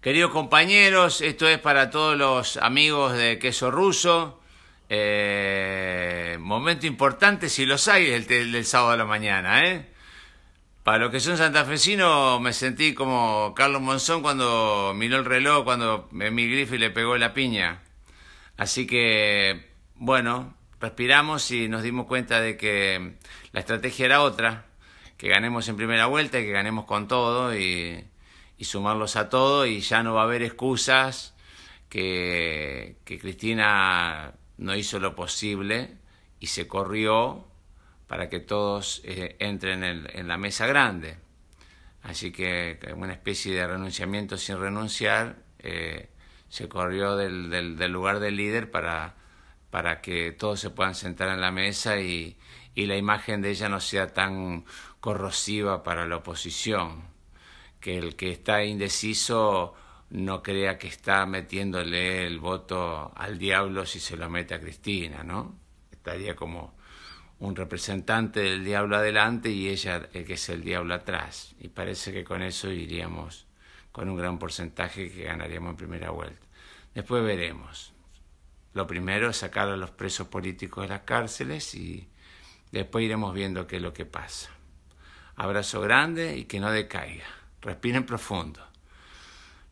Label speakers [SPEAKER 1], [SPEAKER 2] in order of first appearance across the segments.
[SPEAKER 1] Queridos compañeros, esto es para todos los amigos de Queso Ruso. Eh, momento importante, si los hay, el, del sábado de la mañana. ¿eh? Para los que son santafesinos, me sentí como Carlos Monzón cuando miró el reloj, cuando mi Griffith le pegó la piña. Así que, bueno, respiramos y nos dimos cuenta de que la estrategia era otra, que ganemos en primera vuelta y que ganemos con todo y y sumarlos a todo y ya no va a haber excusas que, Cristina no hizo lo posible y se corrió para que todos eh, entren en, la mesa grande. Así que una especie de renunciamiento sin renunciar, eh, se corrió del, del, lugar del líder para, para que todos se puedan sentar en la mesa y, y la imagen de ella no sea tan corrosiva para la oposición que el que está indeciso no crea que está metiéndole el voto al diablo si se lo mete a Cristina, ¿no? Estaría como un representante del diablo adelante y ella el que es el diablo atrás. Y parece que con eso iríamos con un gran porcentaje que ganaríamos en primera vuelta. Después veremos. Lo primero es sacar a los presos políticos de las cárceles y después iremos viendo qué es lo que pasa. Abrazo grande y que no decaiga respiren profundo.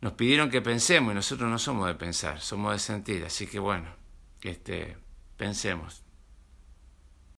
[SPEAKER 1] Nos pidieron que pensemos y nosotros no somos de pensar, somos de sentir. Así que bueno, este, pensemos.